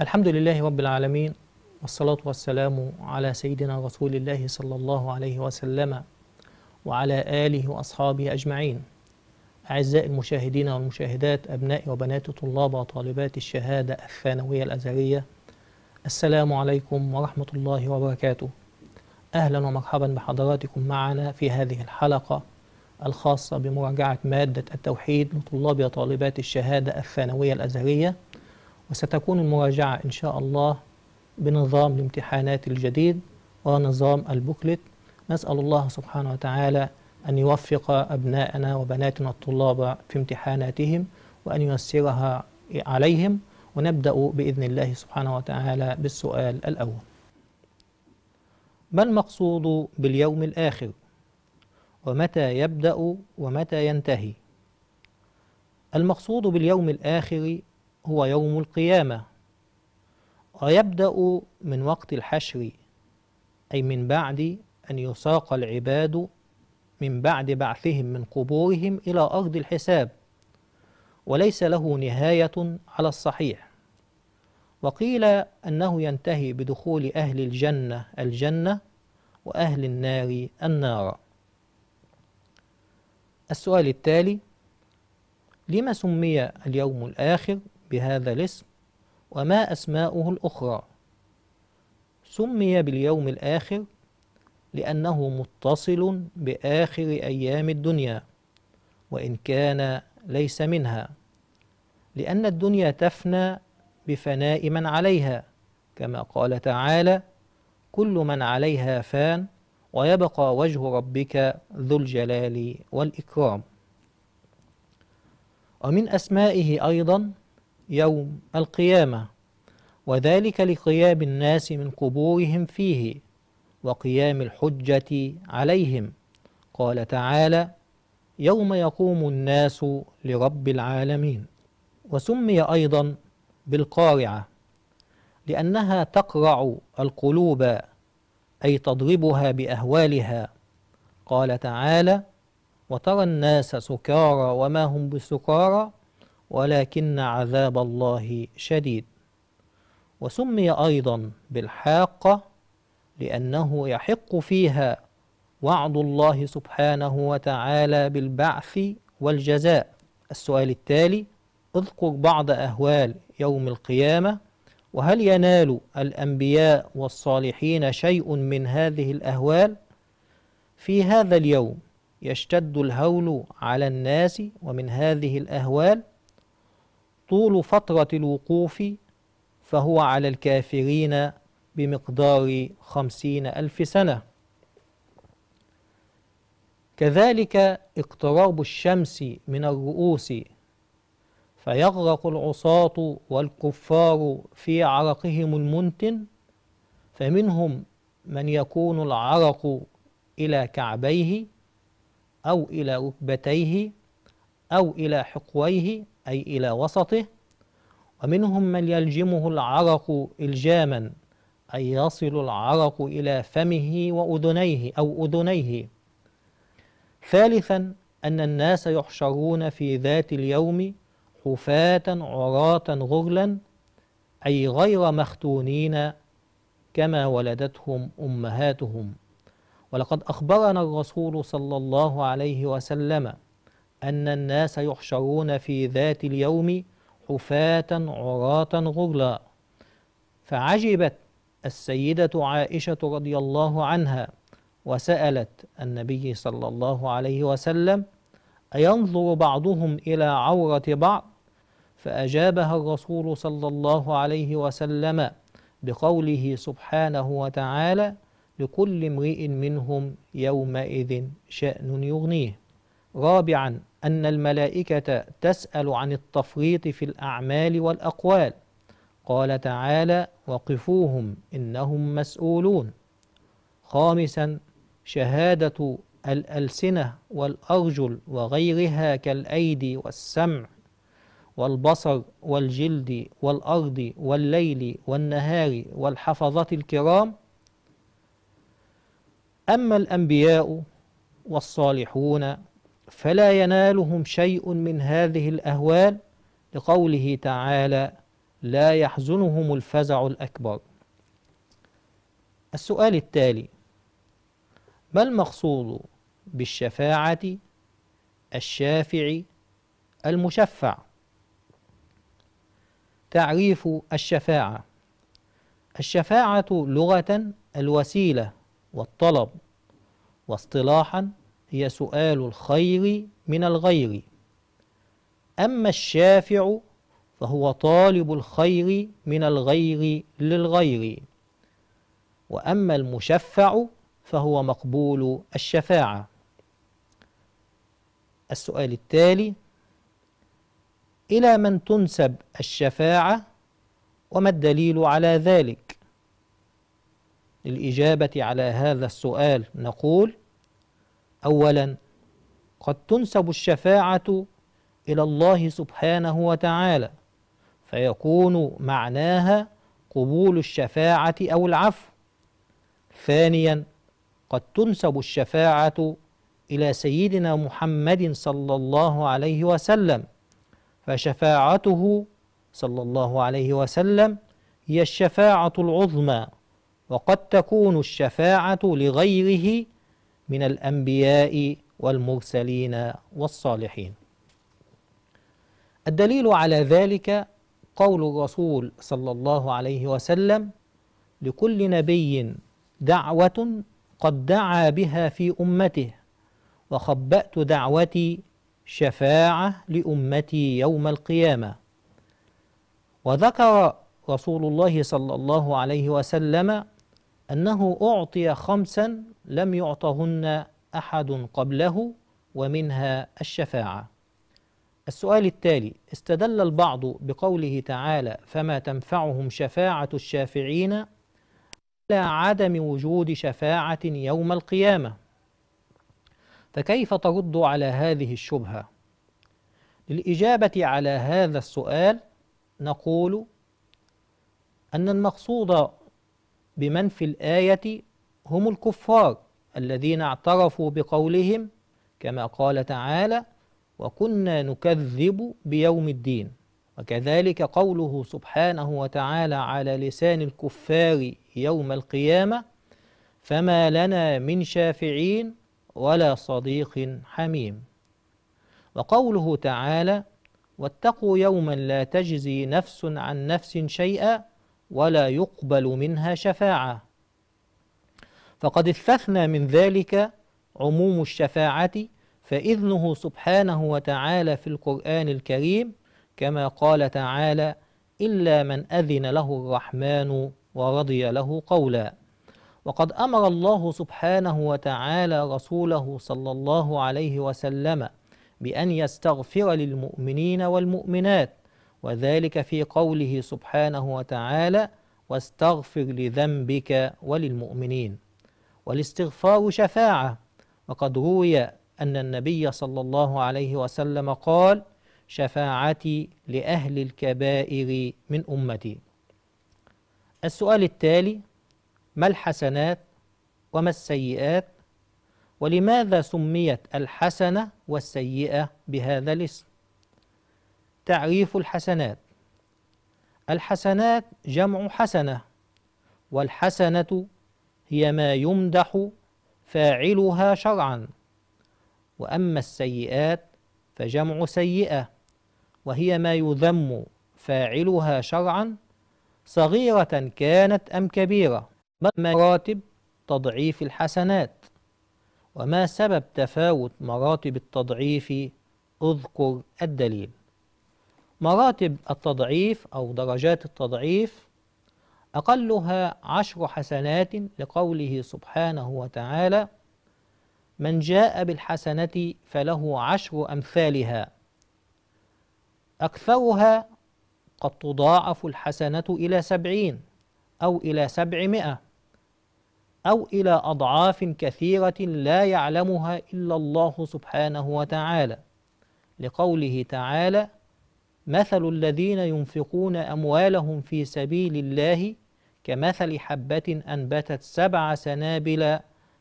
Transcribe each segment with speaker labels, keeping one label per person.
Speaker 1: الحمد لله رب العالمين والصلاة والسلام على سيدنا رسول الله صلى الله عليه وسلم وعلى آله وأصحابه أجمعين أعزائي المشاهدين والمشاهدات أبناء وبنات طلاب وطالبات الشهادة الثانوية الأزهرية السلام عليكم ورحمة الله وبركاته أهلا ومرحبا بحضراتكم معنا في هذه الحلقة الخاصة بمراجعة مادة التوحيد لطلاب وطالبات الشهادة الثانوية الأزهرية وستكون المراجعة إن شاء الله بنظام الامتحانات الجديد ونظام البوكلت نسأل الله سبحانه وتعالى أن يوفق أبناءنا وبناتنا الطلاب في امتحاناتهم وأن ييسرها عليهم ونبدأ بإذن الله سبحانه وتعالى بالسؤال الأول ما المقصود باليوم الآخر؟ ومتى يبدأ ومتى ينتهي؟ المقصود باليوم الآخر هو يوم القيامة ويبدأ من وقت الحشر أي من بعد أن يساق العباد من بعد بعثهم من قبورهم إلى أرض الحساب وليس له نهاية على الصحيح وقيل أنه ينتهي بدخول أهل الجنة الجنة وأهل النار النار السؤال التالي لما سمي اليوم الآخر بهذا الاسم وما أسماؤه الأخرى سمي باليوم الآخر لأنه متصل بآخر أيام الدنيا وإن كان ليس منها لأن الدنيا تفنى بفناء من عليها كما قال تعالى كل من عليها فان ويبقى وجه ربك ذو الجلال والإكرام ومن أسمائه أيضا يوم القيامة وذلك لقيام الناس من قبورهم فيه وقيام الحجة عليهم قال تعالى يوم يقوم الناس لرب العالمين وسمي أيضا بالقارعة لأنها تقرع القلوب أي تضربها بأهوالها قال تعالى وترى الناس سكارى وما هم بسكارى ولكن عذاب الله شديد وسمي أيضا بالحاقة لأنه يحق فيها وعد الله سبحانه وتعالى بالبعث والجزاء السؤال التالي اذكر بعض أهوال يوم القيامة وهل ينال الأنبياء والصالحين شيء من هذه الأهوال؟ في هذا اليوم يشتد الهول على الناس ومن هذه الأهوال طول فترة الوقوف فهو على الكافرين بمقدار خمسين ألف سنة كذلك اقتراب الشمس من الرؤوس فيغرق العصاة والكفار في عرقهم المنتن فمنهم من يكون العرق إلى كعبيه أو إلى ركبتيه أو إلى حقويه أي إلى وسطه ومنهم من يلجمه العرق إلجاما أي يصل العرق إلى فمه وأذنيه أو أذنيه ثالثا أن الناس يحشرون في ذات اليوم حفاة عراة غرلا أي غير مختونين كما ولدتهم أمهاتهم ولقد أخبرنا الرسول صلى الله عليه وسلم أن الناس يحشرون في ذات اليوم حفاة عراة غرلا فعجبت السيدة عائشة رضي الله عنها وسألت النبي صلى الله عليه وسلم أينظر بعضهم إلى عورة بعض فأجابها الرسول صلى الله عليه وسلم بقوله سبحانه وتعالى لكل امرئ منهم يومئذ شأن يغنيه رابعا أن الملائكة تسأل عن التفريط في الأعمال والأقوال قال تعالى وقفوهم إنهم مسؤولون خامسا شهادة الألسنة والأرجل وغيرها كالأيدي والسمع والبصر والجلد والأرض والليل والنهار والحفظة الكرام أما الأنبياء والصالحون فلا ينالهم شيء من هذه الأهوال لقوله تعالى لا يحزنهم الفزع الأكبر السؤال التالي ما المقصود بالشفاعة الشافع المشفع تعريف الشفاعة الشفاعة لغة الوسيلة والطلب واصطلاحا هي سؤال الخير من الغير أما الشافع فهو طالب الخير من الغير للغير وأما المشفع فهو مقبول الشفاعة السؤال التالي إلى من تنسب الشفاعة وما الدليل على ذلك؟ للإجابة على هذا السؤال نقول: أولا قد تنسب الشفاعة إلى الله سبحانه وتعالى فيكون معناها قبول الشفاعة أو العفو ثانيا قد تنسب الشفاعة إلى سيدنا محمد صلى الله عليه وسلم فشفاعته صلى الله عليه وسلم هي الشفاعة العظمى وقد تكون الشفاعة لغيره من الأنبياء والمرسلين والصالحين الدليل على ذلك قول الرسول صلى الله عليه وسلم لكل نبي دعوة قد دعا بها في أمته وخبأت دعوتي شفاعة لأمتي يوم القيامة وذكر رسول الله صلى الله عليه وسلم أنه أعطي خمسا لم يعطهن أحد قبله ومنها الشفاعة السؤال التالي استدل البعض بقوله تعالى فما تنفعهم شفاعة الشافعين على عدم وجود شفاعة يوم القيامة فكيف ترد على هذه الشبهة؟ للإجابة على هذا السؤال نقول أن المقصود بمن في الآية هم الكفار الذين اعترفوا بقولهم كما قال تعالى وكنا نكذب بيوم الدين وكذلك قوله سبحانه وتعالى على لسان الكفار يوم القيامة فما لنا من شافعين ولا صديق حميم وقوله تعالى واتقوا يوما لا تجزي نفس عن نفس شيئا ولا يقبل منها شفاعه فقد استثنى من ذلك عموم الشفاعة فإذنه سبحانه وتعالى في القرآن الكريم كما قال تعالى إلا من أذن له الرحمن ورضي له قولا وقد أمر الله سبحانه وتعالى رسوله صلى الله عليه وسلم بأن يستغفر للمؤمنين والمؤمنات وذلك في قوله سبحانه وتعالى واستغفر لذنبك وللمؤمنين والاستغفار شفاعة وقد روي أن النبي صلى الله عليه وسلم قال شفاعتي لأهل الكبائر من أمتي السؤال التالي ما الحسنات وما السيئات ولماذا سميت الحسنة والسيئة بهذا الاسم تعريف الحسنات الحسنات جمع حسنة والحسنة هي ما يمدح فاعلها شرعا وأما السيئات فجمع سيئة وهي ما يذم فاعلها شرعا صغيرة كانت أم كبيرة ما مراتب تضعيف الحسنات وما سبب تفاوت مراتب التضعيف اذكر الدليل مراتب التضعيف أو درجات التضعيف أقلها عشر حسنات لقوله سبحانه وتعالى من جاء بالحسنة فله عشر أمثالها أكثرها قد تضاعف الحسنة إلى سبعين أو إلى سبعمائة أو إلى أضعاف كثيرة لا يعلمها إلا الله سبحانه وتعالى لقوله تعالى مثل الذين ينفقون أموالهم في سبيل الله كمثل حبة أنبتت سبع سنابل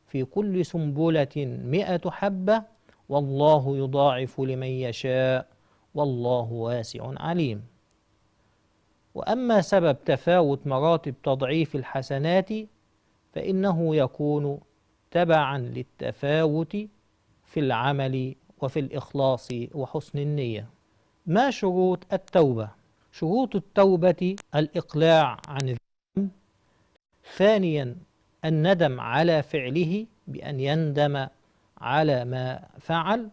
Speaker 1: في كل سنبلة مئة حبة والله يضاعف لمن يشاء والله واسع عليم وأما سبب تفاوت مراتب تضعيف الحسنات فإنه يكون تبعا للتفاوت في العمل وفي الإخلاص وحسن النية ما شروط التوبة؟ شروط التوبة الإقلاع عن الذنب ثانيا الندم على فعله بأن يندم على ما فعل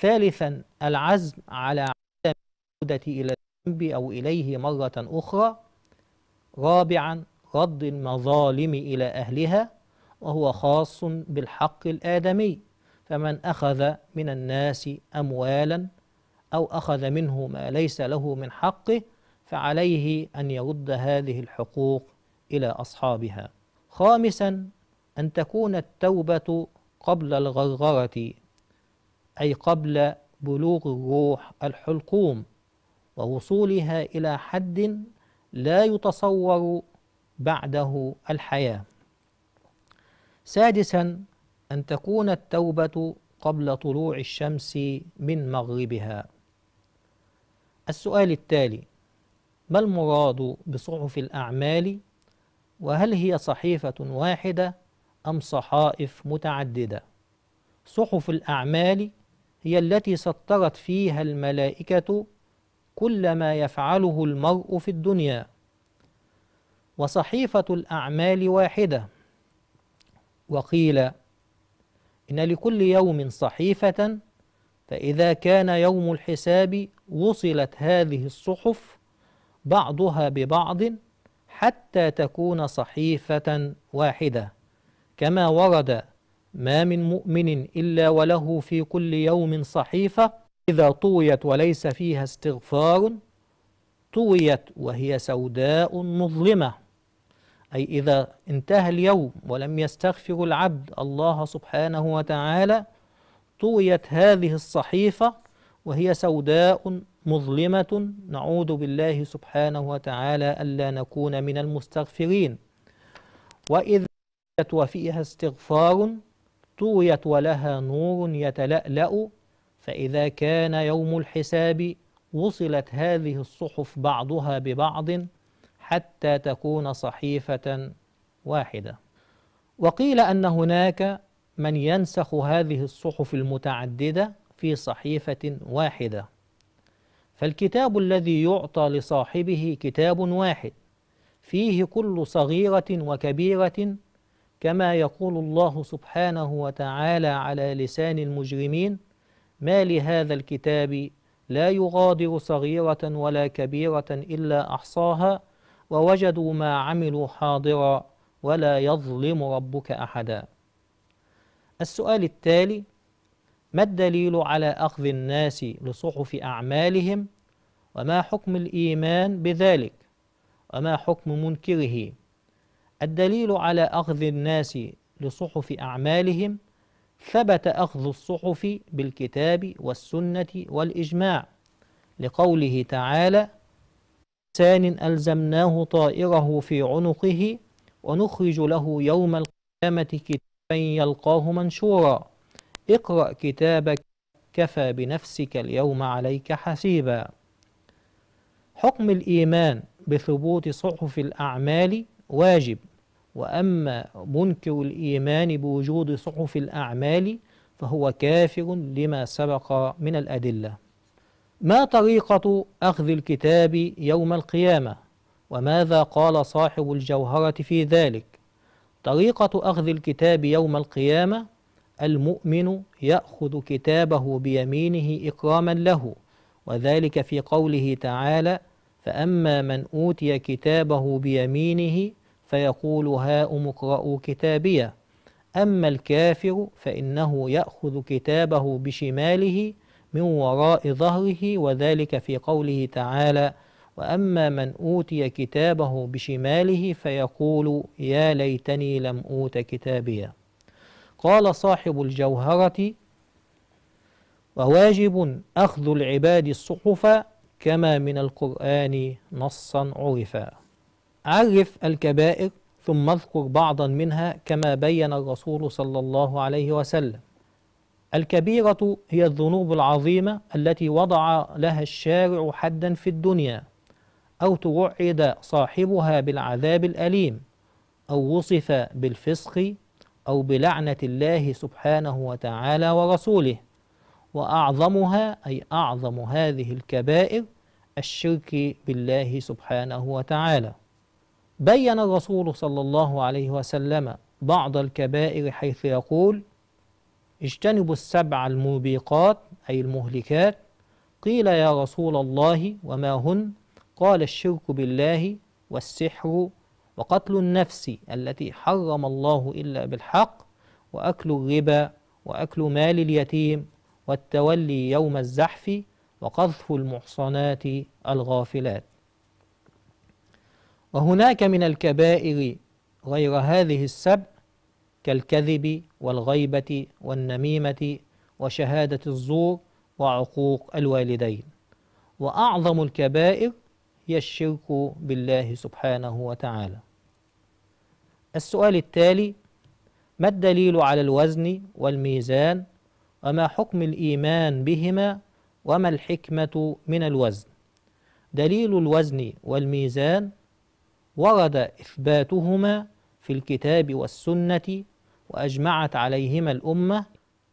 Speaker 1: ثالثا العزم على عدم العودة إلى الذنب أو إليه مرة أخرى رابعا رد المظالم إلى أهلها وهو خاص بالحق الآدمي فمن أخذ من الناس أموالا أو أخذ منه ما ليس له من حقه فعليه أن يرد هذه الحقوق إلى أصحابها خامسا أن تكون التوبة قبل الغرغرة أي قبل بلوغ الروح الحلقوم ووصولها إلى حد لا يتصور بعده الحياة سادسا أن تكون التوبة قبل طلوع الشمس من مغربها السؤال التالي ما المراد بصحف الأعمال وهل هي صحيفة واحدة أم صحائف متعددة صحف الأعمال هي التي سطرت فيها الملائكة كل ما يفعله المرء في الدنيا وصحيفة الأعمال واحدة وقيل إن لكل يوم صحيفة فإذا كان يوم الحساب وصلت هذه الصحف بعضها ببعض حتى تكون صحيفة واحدة كما ورد ما من مؤمن إلا وله في كل يوم صحيفة إذا طويت وليس فيها استغفار طويت وهي سوداء مظلمة أي إذا انتهى اليوم ولم يستغفر العبد الله سبحانه وتعالى طويت هذه الصحيفة وهي سوداء مظلمة نعوذ بالله سبحانه وتعالى ألا نكون من المستغفرين وإذا وفيها استغفار طويت ولها نور يتلألأ فإذا كان يوم الحساب وصلت هذه الصحف بعضها ببعض حتى تكون صحيفة واحدة وقيل أن هناك من ينسخ هذه الصحف المتعددة في صحيفة واحدة فالكتاب الذي يعطى لصاحبه كتاب واحد فيه كل صغيرة وكبيرة كما يقول الله سبحانه وتعالى على لسان المجرمين ما لهذا الكتاب لا يغادر صغيرة ولا كبيرة إلا أحصاها ووجدوا ما عملوا حاضرا ولا يظلم ربك أحدا السؤال التالي ما الدليل على أخذ الناس لصحف أعمالهم وما حكم الإيمان بذلك وما حكم منكره الدليل على أخذ الناس لصحف أعمالهم ثبت أخذ الصحف بالكتاب والسنة والإجماع لقوله تعالى إنسان ألزمناه طائره في عنقه ونخرج له يوم القيامة كتابا من يلقاه منشورا اقرأ كتابك كفى بنفسك اليوم عليك حسيبا حكم الإيمان بثبوت صحف الأعمال واجب وأما منكر الإيمان بوجود صحف الأعمال فهو كافر لما سبق من الأدلة ما طريقة أخذ الكتاب يوم القيامة وماذا قال صاحب الجوهرة في ذلك طريقة أخذ الكتاب يوم القيامة المؤمن يأخذ كتابه بيمينه إكراما له وذلك في قوله تعالى فأما من أوتي كتابه بيمينه فيقول هاؤم اقرأوا كتابيه أما الكافر فإنه يأخذ كتابه بشماله من وراء ظهره وذلك في قوله تعالى وأما من أوتي كتابه بشماله فيقول يا ليتني لم أوت كتابيا قال صاحب الجوهرة وواجب أخذ العباد الصحف كما من القرآن نصا عرفا عرف الكبائر ثم اذكر بعضا منها كما بين الرسول صلى الله عليه وسلم الكبيرة هي الذنوب العظيمة التي وضع لها الشارع حدا في الدنيا أو توعد صاحبها بالعذاب الأليم أو وصف بالفسق أو بلعنة الله سبحانه وتعالى ورسوله وأعظمها أي أعظم هذه الكبائر الشرك بالله سبحانه وتعالى بين الرسول صلى الله عليه وسلم بعض الكبائر حيث يقول اجتنبوا السبع الموبقات أي المهلكات قيل يا رسول الله وما هن قال الشرك بالله والسحر وقتل النفس التي حرم الله إلا بالحق وأكل الربا وأكل مال اليتيم والتولي يوم الزحف وقذف المحصنات الغافلات وهناك من الكبائر غير هذه السبع كالكذب والغيبة والنميمة وشهادة الزور وعقوق الوالدين وأعظم الكبائر هي الشرك بالله سبحانه وتعالى السؤال التالي ما الدليل على الوزن والميزان وما حكم الإيمان بهما وما الحكمة من الوزن دليل الوزن والميزان ورد إثباتهما في الكتاب والسنة وأجمعت عليهما الأمة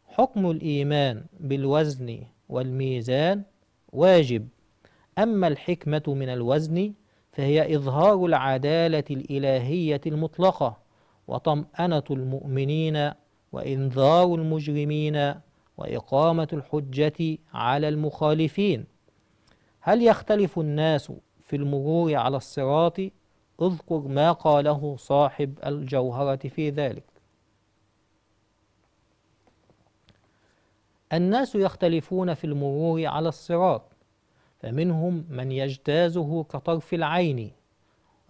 Speaker 1: حكم الإيمان بالوزن والميزان واجب أما الحكمة من الوزن فهي إظهار العدالة الإلهية المطلقة وطمأنة المؤمنين وإنذار المجرمين وإقامة الحجة على المخالفين هل يختلف الناس في المرور على الصراط اذكر ما قاله صاحب الجوهرة في ذلك الناس يختلفون في المرور على الصراط فمنهم من يجتازه كطرف العين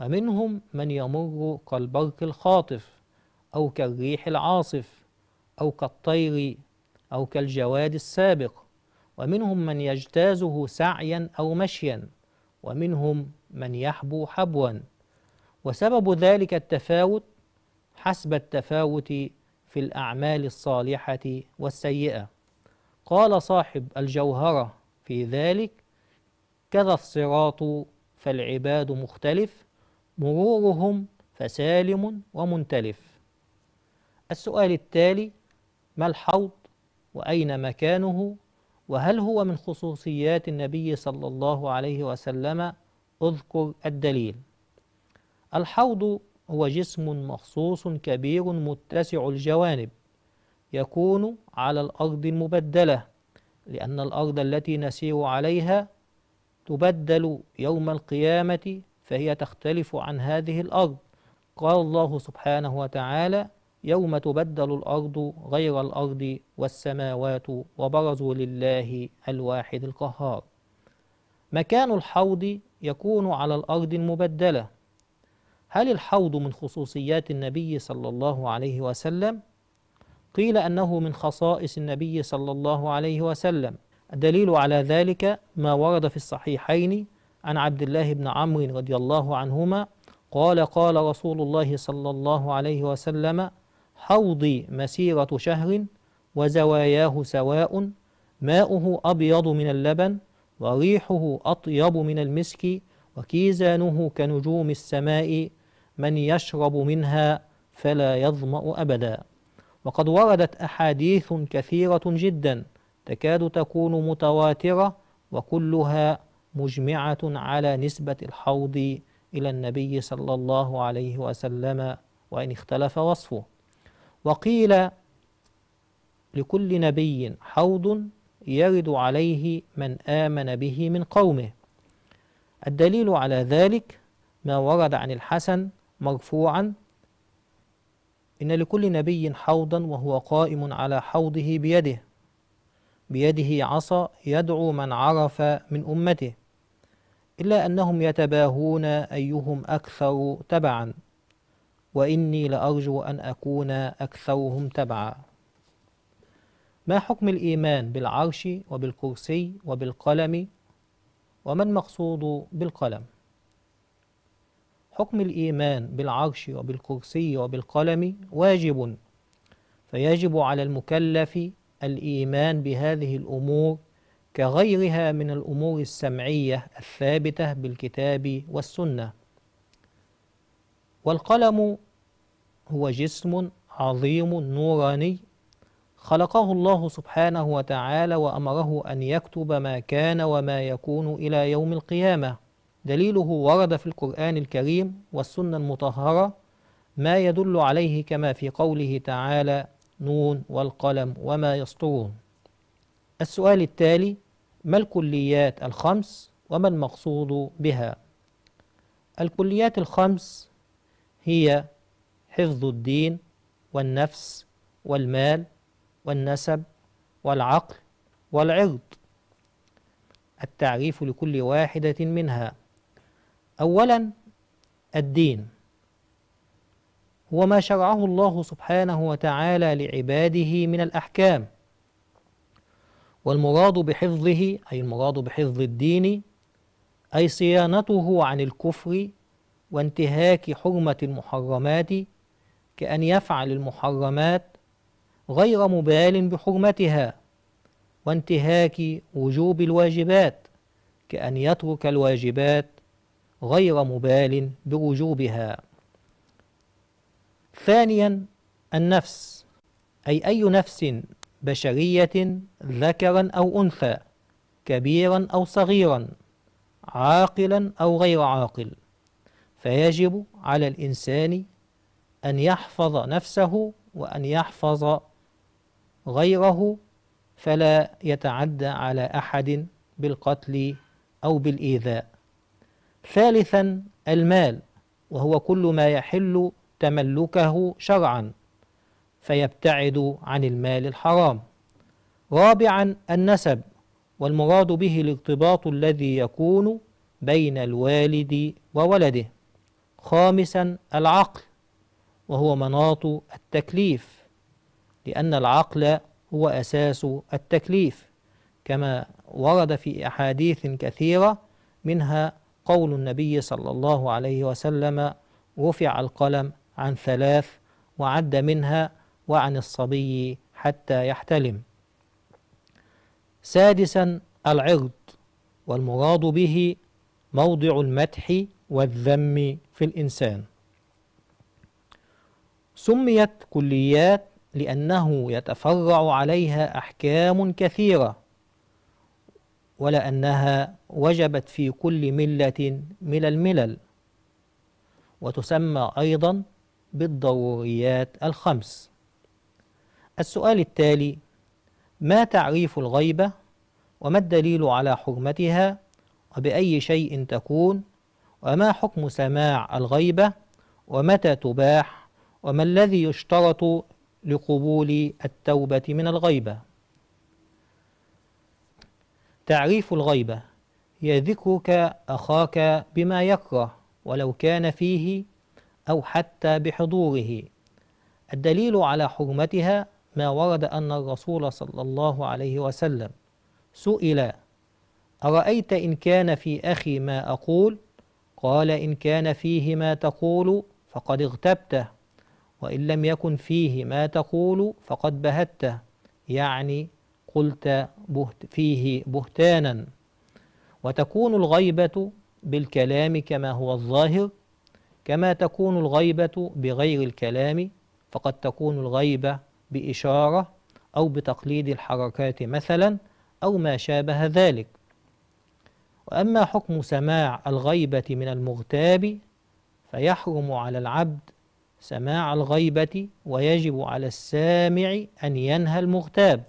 Speaker 1: ومنهم من يمر كالبرق الخاطف أو كالريح العاصف أو كالطير أو كالجواد السابق ومنهم من يجتازه سعيا أو مشيا ومنهم من يحبو حبوا وسبب ذلك التفاوت حسب التفاوت في الأعمال الصالحة والسيئة قال صاحب الجوهرة في ذلك كذا الصراط فالعباد مختلف مرورهم فسالم ومنتلف السؤال التالي ما الحوض وأين مكانه وهل هو من خصوصيات النبي صلى الله عليه وسلم اذكر الدليل الحوض هو جسم مخصوص كبير متسع الجوانب يكون على الأرض المبدلة لأن الأرض التي نسير عليها تبدل يوم القيامة فهي تختلف عن هذه الأرض قال الله سبحانه وتعالى يوم تبدل الأرض غير الأرض والسماوات وبرزوا لله الواحد القهار مكان الحوض يكون على الأرض المبدلة هل الحوض من خصوصيات النبي صلى الله عليه وسلم؟ قيل أنه من خصائص النبي صلى الله عليه وسلم الدليل على ذلك ما ورد في الصحيحين عن عبد الله بن عمرو رضي الله عنهما قال قال رسول الله صلى الله عليه وسلم حوضي مسيرة شهر وزواياه سواء ماؤه أبيض من اللبن وريحه أطيب من المسك وكيزانه كنجوم السماء من يشرب منها فلا يظمأ أبدا وقد وردت أحاديث كثيرة جدا تكاد تكون متواترة وكلها مجمعة على نسبة الحوض إلى النبي صلى الله عليه وسلم وإن اختلف وصفه وقيل لكل نبي حوض يرد عليه من آمن به من قومه الدليل على ذلك ما ورد عن الحسن مرفوعا إن لكل نبي حوضا وهو قائم على حوضه بيده بيده عصا يدعو من عرف من أمته إلا أنهم يتباهون أيهم أكثر تبعا وإني لأرجو أن أكون أكثرهم تبعا ما حكم الإيمان بالعرش وبالكرسي وبالقلم وما المقصود بالقلم حكم الإيمان بالعرش وبالكرسي وبالقلم واجب فيجب على المكلف الإيمان بهذه الأمور كغيرها من الأمور السمعية الثابتة بالكتاب والسنة والقلم هو جسم عظيم نوراني خلقه الله سبحانه وتعالى وأمره أن يكتب ما كان وما يكون إلى يوم القيامة دليله ورد في القرآن الكريم والسنة المطهرة ما يدل عليه كما في قوله تعالى نون والقلم وما يسطرون السؤال التالي ما الكليات الخمس وما المقصود بها الكليات الخمس هي حفظ الدين والنفس والمال والنسب والعقل والعرض التعريف لكل واحدة منها أولا الدين وما شرعه الله سبحانه وتعالى لعباده من الأحكام والمراد بحفظه أي المراد بحفظ الدين أي صيانته عن الكفر وانتهاك حرمة المحرمات كأن يفعل المحرمات غير مبال بحرمتها وانتهاك وجوب الواجبات كأن يترك الواجبات غير مبال بوجوبها ثانيا النفس أي أي نفس بشرية ذكرا أو أنثى كبيرا أو صغيرا عاقلا أو غير عاقل فيجب على الإنسان أن يحفظ نفسه وأن يحفظ غيره فلا يتعدى على أحد بالقتل أو بالإيذاء ثالثا المال وهو كل ما يحل تملكه شرعا فيبتعد عن المال الحرام رابعا النسب والمراد به الارتباط الذي يكون بين الوالد وولده خامسا العقل وهو مناط التكليف لأن العقل هو أساس التكليف كما ورد في أحاديث كثيرة منها قول النبي صلى الله عليه وسلم رفع القلم عن ثلاث وعد منها وعن الصبي حتى يحتلم سادسا العرض والمراد به موضع المدح والذم في الإنسان سميت كليات لأنه يتفرع عليها أحكام كثيرة ولأنها وجبت في كل ملة من الملل وتسمى أيضا بالضروريات الخمس السؤال التالي ما تعريف الغيبة وما الدليل على حرمتها وبأي شيء تكون وما حكم سماع الغيبة ومتى تباح وما الذي يشترط لقبول التوبة من الغيبة تعريف الغيبة هي ذكرك أخاك بما يكره ولو كان فيه أو حتى بحضوره الدليل على حرمتها ما ورد أن الرسول صلى الله عليه وسلم سئل أرأيت إن كان في أخي ما أقول قال إن كان فيه ما تقول فقد اغتبته وإن لم يكن فيه ما تقول فقد بهته يعني قلت بهت فيه بهتانا وتكون الغيبة بالكلام كما هو الظاهر كما تكون الغيبة بغير الكلام فقد تكون الغيبة بإشارة أو بتقليد الحركات مثلا أو ما شابه ذلك وأما حكم سماع الغيبة من المغتاب فيحرم على العبد سماع الغيبة ويجب على السامع أن ينهى المغتاب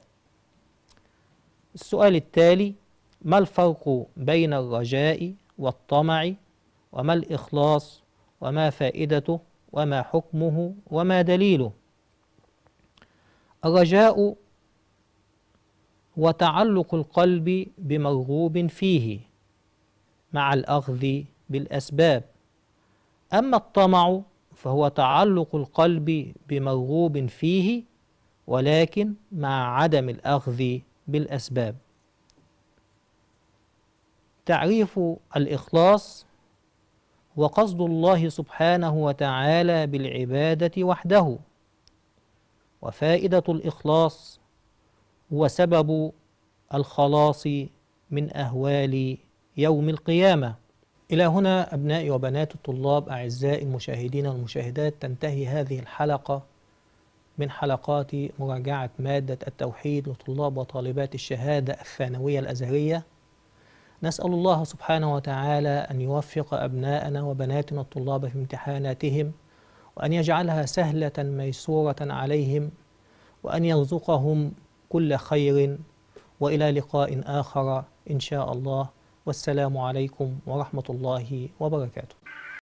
Speaker 1: السؤال التالي ما الفرق بين الرجاء والطمع وما الإخلاص وما فائدته وما حكمه وما دليله الرجاء هو تعلق القلب بمرغوب فيه مع الأخذ بالأسباب أما الطمع فهو تعلق القلب بمرغوب فيه ولكن مع عدم الأخذ بالأسباب تعريف الإخلاص وقصد الله سبحانه وتعالى بالعبادة وحده وفائدة الإخلاص وسبب الخلاص من أهوال يوم القيامة إلى هنا أبنائي وبنات الطلاب أعزائي المشاهدين والمشاهدات تنتهي هذه الحلقة من حلقات مراجعة مادة التوحيد لطلاب وطالبات الشهادة الثانوية الأزهرية نسأل الله سبحانه وتعالى أن يوفق أبناءنا وبناتنا الطلاب في امتحاناتهم وأن يجعلها سهلة ميسورة عليهم وأن يرزقهم كل خير وإلى لقاء آخر إن شاء الله والسلام عليكم ورحمة الله وبركاته